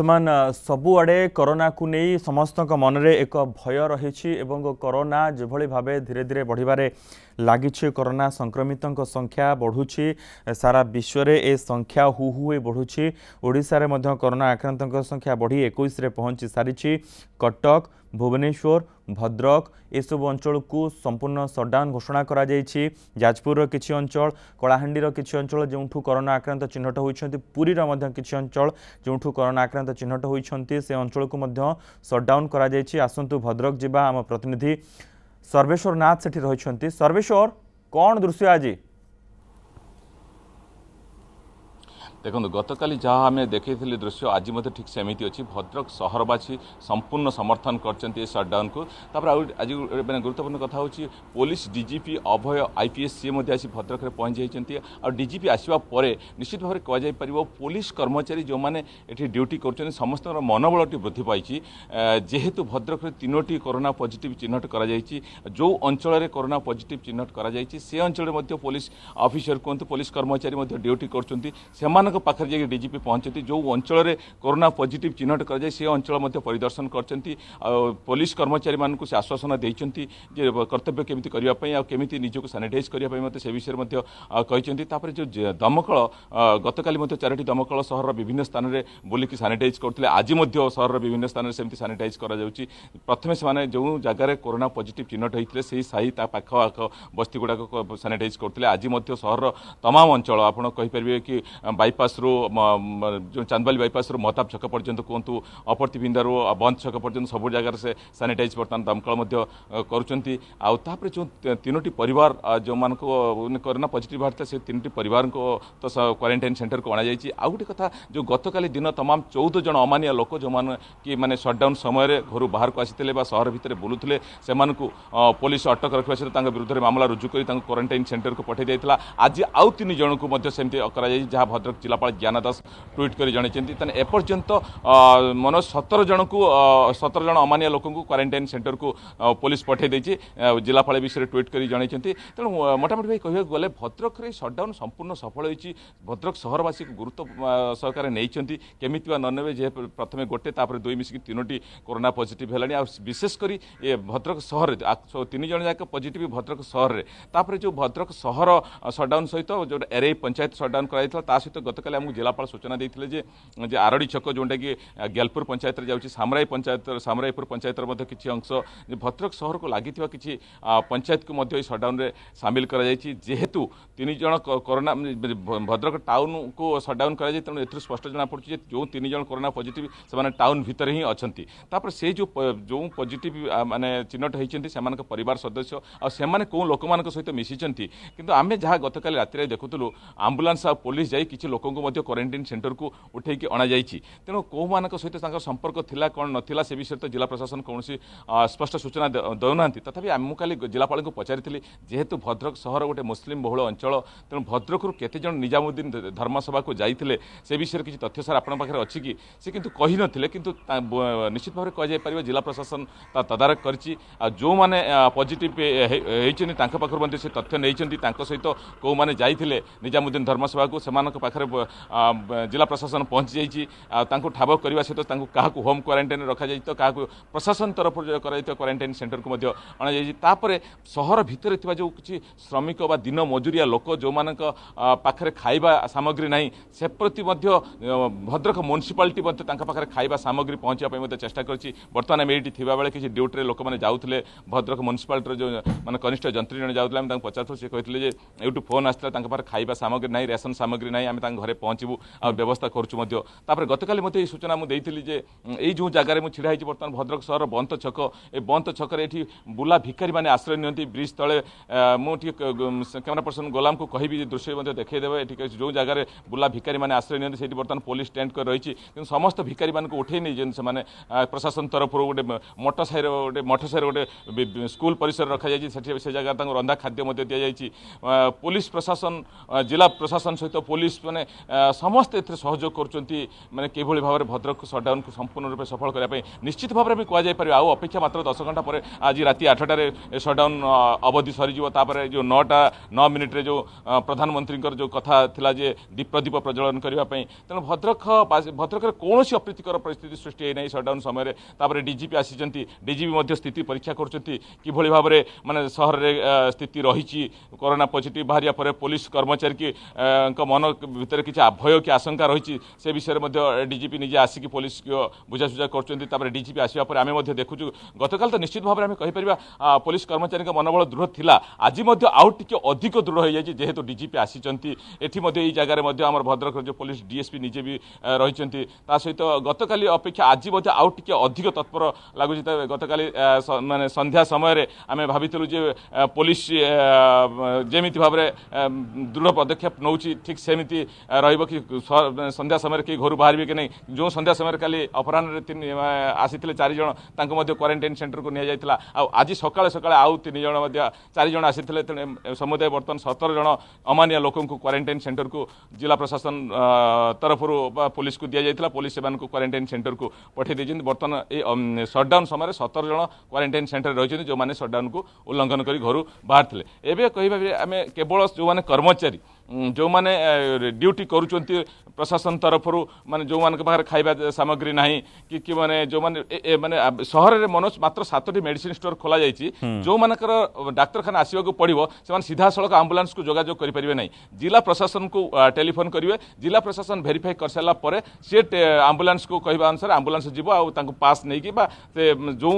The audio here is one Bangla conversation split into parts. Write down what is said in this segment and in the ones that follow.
ବର୍ତ୍ତମାନ ସବୁଆଡ଼େ କରୋନାକୁ ନେଇ ସମସ୍ତଙ୍କ ମନରେ ଏକ ଭୟ ରହିଛି ଏବଂ କରୋନା ଯେଭଳି ଭାବେ ଧୀରେ ଧୀରେ ବଢ଼ିବାରେ ଲାଗିଛି କରୋନା ସଂକ୍ରମିତଙ୍କ ସଂଖ୍ୟା ବଢ଼ୁଛି ସାରା ବିଶ୍ୱରେ ଏ ସଂଖ୍ୟା ହୁ ହୁ ହୋଇ ବଢ଼ୁଛି ଓଡ଼ିଶାରେ ମଧ୍ୟ କରୋନା ଆକ୍ରାନ୍ତଙ୍କ ସଂଖ୍ୟା ବଢ଼ି ଏକୋଇଶରେ ପହଞ୍ଚି ସାରିଛି କଟକ ଭୁବନେଶ୍ୱର ଭଦ୍ରକ ଏସବୁ ଅଞ୍ଚଳକୁ ସମ୍ପୂର୍ଣ୍ଣ ସଟ୍ଡାଉନ୍ ଘୋଷଣା କରାଯାଇଛି ଯାଜପୁରର କିଛି ଅଞ୍ଚଳ କଳାହାଣ୍ଡିର କିଛି ଅଞ୍ଚଳ ଯେଉଁଠୁ କରୋନା ଆକ୍ରାନ୍ତ ଚିହ୍ନଟ ହୋଇଛନ୍ତି ପୁରୀର ମଧ୍ୟ କିଛି ଅଞ୍ଚଳ ଯେଉଁଠୁ କରୋନା ଆକ୍ରାନ୍ତ ଚିହ୍ନଟ ହୋଇଛନ୍ତି ସେ ଅଞ୍ଚଳକୁ ମଧ୍ୟ ସଟ୍ଡାଉନ୍ କରାଯାଇଛି ଆସନ୍ତୁ ଭଦ୍ରକ ଯିବା ଆମ ପ୍ରତିନିଧି सर्वेश्वर नाथ से रही सर्वेश्वर कौन दृश्य आज দেখুন গতকালি যাহা আমি দেখেছিলি দৃশ্য আজ মধ্যে ঠিক সেমিতি অছি ভদ্রক সহরবাসী সম্পূর্ণ সমর্থন করছেন এই সটডাউনকু তাপরে আউ আজ মানে গুরুত্বপূর্ণ কথা হচ্ছে পুলিশ ডিজিপি অভয় আইপিএস সি মধ্যে আসি ভদ্রকরে পৌঁছাইছেন আর ডিজিপি আসবা পরে নিশ্চিত ভাবে কুযাই পার পুলিশ কর্মচারী যে এটি ডিউটি করছেন সমস্ত মনোবলটি বৃদ্ধি পাইছি যেহেতু ভদ্রকরে তিনোটি করোনা পজিটিভ চিহ্নট করা যাইছি যে অঞ্চলের করোনা পজিটিভ চিহ্নট করা যাইছি সে অঞ্চলে মধ্যে পুলিশ অফিসর কুহতু পুলিশ কর্মচারী মধ্যে ডিউটি করছেন সেমান পখৰজিকে ডিজিপি পহচতি যো অঞ্চলৰে কৰোনা পজিটিভ চিনট কৰা যায় সেই অঞ্চলৰ মধ্য পৰিদৰ্শন কৰচନ୍ତି আৰু পুলিচ কৰ্মচাৰী মানক সে আশ্বাসনা दैচନ୍ତି যে কৰ্তব্য কেমতে কৰিব পাহে আৰু কেমতে নিজক সানিটাইজ কৰি পাহে মতে সেই বিষয়ৰ মধ্য কৈচନ୍ତି তাৰ পৰা যো দমকল গতকালিৰ মধ্য চৰাটি দমকল শহরৰ বিভিন্ন স্থানৰে বুলি কি সানিটাইজ কৰtile আজি মধ্য শহরৰ বিভিন্ন স্থানৰে সেমতি সানিটাইজ কৰা যাওচি প্ৰথমে মানে যো জাগাৰ কৰোনা পজিটিভ চিনট হৈtile সেই সহি তা পাখৱা বস্তি গুডাক সানিটাইজ কৰtile আজি মধ্য শহরৰ तमाम অঞ্চল আপোনক কহি পাৰিব যে বাইপাসরু যে চান্দবালি বাইপাসরু মহতাব ছক পর্যন্ত কুহতু অপর্তি বিন্দারু বন্ধ ছক পর্যন্ত সবু জায়গার সে স্যানিটাইজ বর্তমান দমকল করছেন আপরে যে তিনোটি পরিবার যে করোনা পজিটিভ বাহারি সে তিনোটি পরিবার তো কোয়ারেটাইন সেটর অণাযাই আগে কথা যে গতকাল দিন তমাম চৌদ জন অমানিয়া লোক যে কি মানে সটডাউন সময় ঘর বাহারক আসিলে বা সহর ভিতরে বুলুলে সে পুলিশ অটক রাখা সহ তাঙ্ক বিরুদ্ধে মামলা রুজু করে তাঙ্ক কোয়ারেটাইন সেটর পঠাই দিয়েছিল আজ আউ তিন জনক সেমতি করা যাই যা ভদ্রক জেলা ଜିଲ୍ଲାପାଳ ଜ୍ଞାନ ଦାସ ଟ୍ୱିଟ୍ କରି ଜଣାଇଛନ୍ତି ତେଣେ ଏପର୍ଯ୍ୟନ୍ତ ମନୋଜ ସତର ଜଣଙ୍କୁ ସତର ଜଣ ଅମାନିଆ ଲୋକଙ୍କୁ କ୍ୱାରେଣ୍ଟାଇନ୍ ସେଣ୍ଟରକୁ ପୋଲିସ ପଠାଇ ଦେଇଛି ଜିଲ୍ଲାପାଳ ବିଷୟରେ ଟ୍ୱିଟ୍ କରି ଜଣାଇଛନ୍ତି ତେଣୁ ମୋଟାମୋଟି ଭାଇ କହିବାକୁ ଗଲେ ଭଦ୍ରକରେ ସଟ୍ଡାଉନ୍ ସମ୍ପୂର୍ଣ୍ଣ ସଫଳ ହୋଇଛି ଭଦ୍ରକ ସହରବାସୀକୁ ଗୁରୁତ୍ୱ ସହକାରେ ନେଇଛନ୍ତି କେମିତି ବା ନନେବେ ଯେ ପ୍ରଥମେ ଗୋଟେ ତାପରେ ଦୁଇ ମିଶିକି ତିନୋଟି କରୋନା ପଜିଟିଭ୍ ହେଲାଣି ଆଉ ବିଶେଷ କରି ଏ ଭଦ୍ରକ ସହରରେ ତିନି ଜଣ ଯାକ ପଜିଟିଭ୍ ଭଦ୍ରକ ସହରରେ ତାପରେ ଯେଉଁ ଭଦ୍ରକ ସହର ସଟ୍ଡାଉନ୍ ସହିତ ଯେଉଁଟା ଏରେଇ ପଞ୍ଚାୟତ ସଟ୍ଡାଉନ୍ କରାଯାଇଥିଲା ତା ସହିତ ଗତ गतल आमको जिलापाल सूचना देते आरड़ी छक जोटा कि ग्यालपुर पंचायत जाऊँगी सामराई पंचायत सामराईपुर पंचायत कि अंश भद्रक सहर को लगी कि पंचायत को में सामिल करेहेतु तीन जन करोना भद्रक टाउन को सटडाउन कर स्पष्ट जना पड़ी जो तीन जन करोना पजिट से टाउन भितर ही अच्छा से जो जो पजिट मैंने चिन्हट होती पर सदस्य आने को लोक मान सहित मिशिंट कि आम जहाँ गत का रात देखुलू आंबुलांस आ पुलिस जा कि लोक ଲୋକଙ୍କୁ ମଧ୍ୟ କ୍ୱାରେଣ୍ଟାଇନ୍ ସେଣ୍ଟରକୁ ଉଠାଇକି ଅଣାଯାଇଛି ତେଣୁ କେଉଁମାନଙ୍କ ସହିତ ତାଙ୍କର ସମ୍ପର୍କ ଥିଲା କ'ଣ ନଥିଲା ସେ ବିଷୟରେ ତ ଜିଲ୍ଲା ପ୍ରଶାସନ କୌଣସି ସ୍ପଷ୍ଟ ସୂଚନା ଦେଉନାହାନ୍ତି ତଥାପି ମୁଁ କାଲି ଜିଲ୍ଲାପାଳଙ୍କୁ ପଚାରିଥିଲି ଯେହେତୁ ଭଦ୍ରକ ସହର ଗୋଟେ ମୁସଲିମ୍ ବହୁଳ ଅଞ୍ଚଳ ତେଣୁ ଭଦ୍ରକରୁ କେତେଜଣ ନିଜାମୁଦ୍ଦିନ ଧର୍ମସଭାକୁ ଯାଇଥିଲେ ସେ ବିଷୟରେ କିଛି ତଥ୍ୟ ସାର୍ ଆପଣଙ୍କ ପାଖରେ ଅଛି କି ସେ କିନ୍ତୁ କହିନଥିଲେ କିନ୍ତୁ ନିଶ୍ଚିତ ଭାବରେ କୁହାଯାଇପାରିବ ଜିଲ୍ଲା ପ୍ରଶାସନ ତା ତଦାରଖ କରିଛି ଆଉ ଯେଉଁମାନେ ପଜିଟିଭ୍ ହେଇଛନ୍ତି ତାଙ୍କ ପାଖରୁ ମଧ୍ୟ ସେ ତଥ୍ୟ ନେଇଛନ୍ତି ତାଙ୍କ ସହିତ କେଉଁମାନେ ଯାଇଥିଲେ ନିଜାମୁଦ୍ଦିନ ଧର୍ମସଭାକୁ ସେମାନଙ୍କ ପାଖରେ ଜିଲ୍ଲା ପ୍ରଶାସନ ପହଞ୍ଚିଯାଇଛି ଆଉ ତାଙ୍କୁ ଠାବ କରିବା ସହିତ ତାଙ୍କୁ କାହାକୁ ହୋମ୍ କ୍ୱାରେଣ୍ଟାଇନ୍ ରଖାଯାଇଥିବ କାହାକୁ ପ୍ରଶାସନ ତରଫରୁ ଯେଉଁ କରାଯାଇଥିବ କ୍ୱାରେଣ୍ଟାଇନ୍ ସେଣ୍ଟରକୁ ମଧ୍ୟ ଅଣାଯାଇଛି ତାପରେ ସହର ଭିତରେ ଥିବା ଯେଉଁ କିଛି ଶ୍ରମିକ ବା ଦିନ ମଜୁରିଆ ଲୋକ ଯେଉଁମାନଙ୍କ ପାଖରେ ଖାଇବା ସାମଗ୍ରୀ ନାହିଁ ସେପ୍ରତି ମଧ୍ୟ ଭଦ୍ରକ ମ୍ୟୁନିସିପାଲିଟି ମଧ୍ୟ ତାଙ୍କ ପାଖରେ ଖାଇବା ସାମଗ୍ରୀ ପହଞ୍ଚିବା ପାଇଁ ମଧ୍ୟ ଚେଷ୍ଟା କରିଛି ବର୍ତ୍ତମାନ ଆମେ ଏଇଠି ଥିବାବେଳେ କିଛି ଡ୍ୟୁଟିରେ ଲୋକମାନେ ଯାଉଥିଲେ ଭଦ୍ରକ ମ୍ୟୁନିସିପାଲିଟିର ଯେଉଁ ମାନେ କନିଷ୍ଠ ଯନ୍ତ୍ରୀ ଜଣେ ଯାଉଥିଲେ ଆମେ ତାଙ୍କୁ ପଚାରୁଥିଲୁ ସେ କହିଥିଲେ ଯେ ଏଇଠୁ ଫୋନ୍ ଆସିଥିଲା ତାଙ୍କ ପାଖରେ ଖାଇବା ସାମଗ୍ରୀ ନାହିଁ ରେସନ ସାମଗ୍ରୀ ନାହିଁ ଆମେ ତାଙ୍କ ଘରେ ଘରେ ପହଞ୍ଚିବୁ ଆଉ ବ୍ୟବସ୍ଥା କରୁଛୁ ମଧ୍ୟ ତାପରେ ଗତକାଲି ମୋତେ ଏଇ ସୂଚନା ମୁଁ ଦେଇଥିଲି ଯେ ଏଇ ଯେଉଁ ଜାଗାରେ ମୁଁ ଛିଡ଼ା ହେଇଛି ବର୍ତ୍ତମାନ ଭଦ୍ରକ ସହର ବନ୍ତ ଛକ ଏ ବନ୍ତ ଛକରେ ଏଠି ବୁଲା ଭିକାରୀମାନେ ଆଶ୍ରୟ ନିଅନ୍ତି ବ୍ରିଜ୍ ତଳେ ମୁଁ ଟିକେ କ୍ୟାମେରା ପର୍ସନ ଗୋଲାମକୁ କହିବି ଯେ ଦୃଶ୍ୟ ମଧ୍ୟ ଦେଖାଇଦେବେ ଏଠି ଯେଉଁ ଜାଗାରେ ବୁଲା ଭିକାରୀମାନେ ଆଶ୍ରୟ ନିଅନ୍ତି ସେଇଠି ବର୍ତ୍ତମାନ ପୋଲିସ ଟ୍ୟାଣ୍ଡ କରି ରହିଛି କିନ୍ତୁ ସମସ୍ତ ଭିକାରୀମାନଙ୍କୁ ଉଠେଇ ନେଇଛନ୍ତି ସେମାନେ ପ୍ରଶାସନ ତରଫରୁ ଗୋଟେ ମଠ ସାହିର ଗୋଟେ ମଠ ସାହିର ଗୋଟେ ସ୍କୁଲ ପରିସର ରଖାଯାଇଛି ସେଠି ସେ ଜାଗାରେ ତାଙ୍କୁ ରନ୍ଧା ଖାଦ୍ୟ ମଧ୍ୟ ଦିଆଯାଇଛି ପୋଲିସ ପ୍ରଶାସନ ଜିଲ୍ଲା ପ୍ରଶାସନ ସହିତ ପୋଲିସ ମାନେ ସମସ୍ତେ ଏଥିରେ ସହଯୋଗ କରୁଛନ୍ତି ମାନେ କିଭଳି ଭାବରେ ଭଦ୍ରକ ସଟ୍ଡାଉନ୍କୁ ସମ୍ପୂର୍ଣ୍ଣ ରୂପେ ସଫଳ କରିବା ପାଇଁ ନିଶ୍ଚିତ ଭାବରେ ବି କୁହାଯାଇପାରିବ ଆଉ ଅପେକ୍ଷା ମାତ୍ର ଦଶ ଘଣ୍ଟା ପରେ ଆଜି ରାତି ଆଠଟାରେ ସଟ୍ଡାଉନ୍ ଅବଧି ସରିଯିବ ତାପରେ ଯେଉଁ ନଅଟା ନଅ ମିନିଟ୍ରେ ଯେଉଁ ପ୍ରଧାନମନ୍ତ୍ରୀଙ୍କର ଯେଉଁ କଥା ଥିଲା ଯେ ଦୀପଦୀପ ପ୍ରଜ୍ୱଳନ କରିବା ପାଇଁ ତେଣୁ ଭଦ୍ରକ ଭଦ୍ରକରେ କୌଣସି ଅପ୍ରୀତିକର ପରିସ୍ଥିତି ସୃଷ୍ଟି ହୋଇନାହିଁ ସଟ୍ଡାଉନ୍ ସମୟରେ ତାପରେ ଡିଜିପି ଆସିଛନ୍ତି ଡିଜିପି ମଧ୍ୟ ସ୍ଥିତି ପରୀକ୍ଷା କରୁଛନ୍ତି କିଭଳି ଭାବରେ ମାନେ ସହରରେ ସ୍ଥିତି ରହିଛି କରୋନା ପଜିଟିଭ୍ ବାହାରିବା ପରେ ପୋଲିସ କର୍ମଚାରୀଙ୍କ ମନ ଭିତରେ বিষয়ে কিছু আভয় কি আশঙ্কা রয়েছে সে বিষয়ে মধ্যে ডিজিপি নিজে আসিকি পুলিশ বুঝাসুঝা করছেন তাপরে ডিজিপি আসা পরে আমি মধ্যে দেখুছু গতকাল তো নিশ্চিত ভাবে আমি কহিপারিবা পুলিশ কর্মচারীଙ୍କ মনোবল দৃঢ় লা আজ মধ্যে আউ টিকে অধিক দৃঢ় হয়ে যাই যেহেতু ডিজিপি আসছেন এটি মধ্যে এই জায়গায় মধ্যে আমার ভদ্রক যে পুলিশ ডিএসপি নিজে বি রয়েছেন তা সহিত গতকাল অপেক্ষা আজ মধ্যে আউ টিকে অধিক তৎপর লাগুছে গতকাল মানে সন্ধ্যা সময়ের আমি ভাবিলু যে পুলিশ যেমিতি ভাবে দৃঢ় পদক্ষেপ নেଉଛି ঠিক সেমিতি सन्ध्या समय केही घरु बाहारिक नै जो सन्ध्या समय काि अपराहर आइसिए चारिज त मध्य क्वारटाइन सेन्टरको निजाइला आउँ आज सकाले सकाति चारिज आ समुदाय बर्तन सतरज अमा लोक सेन्टर को जिल्ला प्रशासन तरफु पुलिसको दिइला पुन सेन्टरको पठाइदिन्छ बर्तन सट्टाउन समयमा सतरज क्वारेन्टाइन सेन्टर रहेछ जो को उल्लंघन गरिब कि केवल जो कर्मचारी ଯେଉଁମାନେ ଡ୍ୟୁଟି କରୁଛନ୍ତି ପ୍ରଶାସନ ତରଫରୁ ମାନେ ଯେଉଁମାନଙ୍କ ପାଖରେ ଖାଇବା ସାମଗ୍ରୀ ନାହିଁ କି କି ମାନେ ଯେଉଁମାନେ ମାନେ ସହରରେ ମନୋଜ ମାତ୍ର ସାତଟି ମେଡିସିନ ଷ୍ଟୋର ଖୋଲାଯାଇଛି ଯେଉଁମାନଙ୍କର ଡାକ୍ତରଖାନା ଆସିବାକୁ ପଡ଼ିବ ସେମାନେ ସିଧାସଳଖ ଆମ୍ବୁଲାନ୍ସକୁ ଯୋଗାଯୋଗ କରିପାରିବେ ନାହିଁ ଜିଲ୍ଲା ପ୍ରଶାସନକୁ ଟେଲିଫୋନ୍ କରିବେ ଜିଲ୍ଲା ପ୍ରଶାସନ ଭେରିଫାଇ କରିସାରିଲା ପରେ ସିଏ ଆମ୍ବୁଲାନ୍ସକୁ କହିବା ଅନୁସାରେ ଆମ୍ବୁଲାନ୍ସ ଯିବ ଆଉ ତାଙ୍କୁ ପାସ୍ ନେଇକି ବା ସେ ଯେଉଁ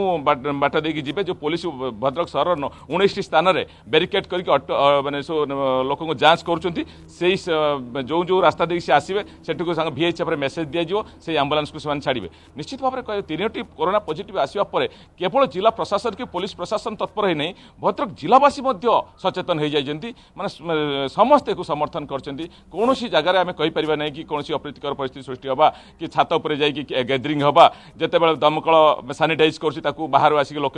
ବାଟ ଦେଇକି ଯିବେ ଯେଉଁ ପୋଲିସ ଭଦ୍ରକ ସହରର ଉଣେଇଶଟି ସ୍ଥାନରେ ବ୍ୟାରିକେଡ୍ କରିକି ମାନେ ଲୋକଙ୍କୁ ଯାଞ୍ଚ କରୁଛନ୍ତି সেই যে যে রাস্তা দিয়ে সে আসবে সেটুকু সাংে ভিআইচ ভাবে মেসেজ দিয়েযোগ সেই আম্বুলান্সকে সে ছাড়বে নিশ্চিত ভাবে তিনোটি করোনা পজিটিভ আসা পরে কেবল জেলা প্রশাসন কি পুলিশ প্রশাসন তৎপর হয়ে নাই ভদ্রক জেলাবাসী মধ্য সচেতন হয়ে যাই মানে সমস্তে সমর্থন করছেন কৌশি জায়গায় আমি কইপার না কি কৌশি অপ্রীতিকর পরিস্থিতি সৃষ্টি হওয়া কি ছাত উপরে যাই গ্যাদরিং হওয়া যেতবে দমকল স্যানিটাইজ করছি তাকে বাহার আসিক লোক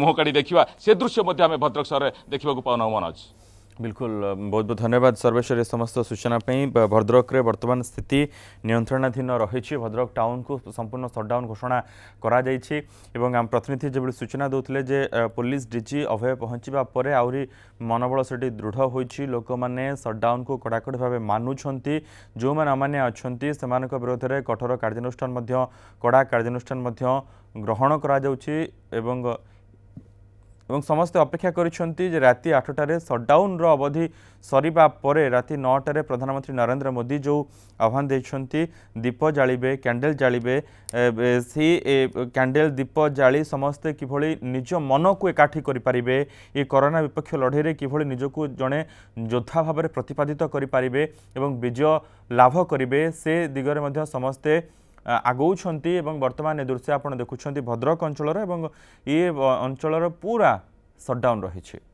মুহ কাড়ি দেখা সে দৃশ্য মধ্যে আমি ভদ্রক সহরে দেখা পাওনা মনে অছি बिल्कुल बहुत बहुत धन्यवाद सर्वेश्वरी समस्त सूचना भद्रक बर्तमान स्थिति नियंत्रणाधीन रही भद्रक टाउन को संपूर्ण सटडाउन घोषणा କରାଯାଇଛି ଏବଂ ଆମ ପ୍ରତିନିଧି ଯେଭଳି ସୂଚନା ଦେଉଥିଲେ ଯେ ପୋଲିସ ଡିଜି ଅଭୟ ପହଞ୍ଚିବା ପରେ ଆହୁରି ମନୋବଳ ସେଠି ଦୃଢ଼ ହୋଇଛି ଲୋକମାନେ ସଟ୍ଡାଉନକୁ କଡ଼ାକଡ଼ି ଭାବେ ମାନୁଛନ୍ତି ଯେଉଁମାନେ ଅମାନ୍ୟ ଅଛନ୍ତି ସେମାନଙ୍କ ବିରୋଧରେ କଠୋର କାର୍ଯ୍ୟାନୁଷ୍ଠାନ ମଧ୍ୟ କଡ଼ା କାର୍ଯ୍ୟାନୁଷ୍ଠାନ ମଧ୍ୟ ଗ୍ରହଣ କରାଯାଉଛି ଏବଂ এবং সমস্তে অপেক্ষা করছেন যে রাতে আঠটার সটডাউন্র অবধি সরিবা পরে রাতে নটার প্রধানমন্ত্রী নরেন্দ্র মোদী যে আহ্বান দিয়েছেন দীপ জাঁবে ক্যাণ্ডেল জাঁবে সে ক্যাণ্ডেল দীপ জাড়ি সমস্তে কিভাবে নিজ মনক একাঠি করে পারে এই করোনা বিপক্ষ লড়াইরে কিভাবে নিজকু জনে যোদ্ধা ভাবে প্রতিপাদিত করে পারে এবং বিজয় লাভ করবে সে দিগরে সমস্তে ଆଗଉଛନ୍ତି ଏବଂ ବର୍ତ୍ତମାନ ଏ ଦୃଶ୍ୟ ଆପଣ ଦେଖୁଛନ୍ତି ଭଦ୍ରକ ଅଞ୍ଚଳର ଏବଂ ଏ ଅଞ୍ଚଳର ପୁରା ସଟ୍ଡାଉନ୍ ରହିଛି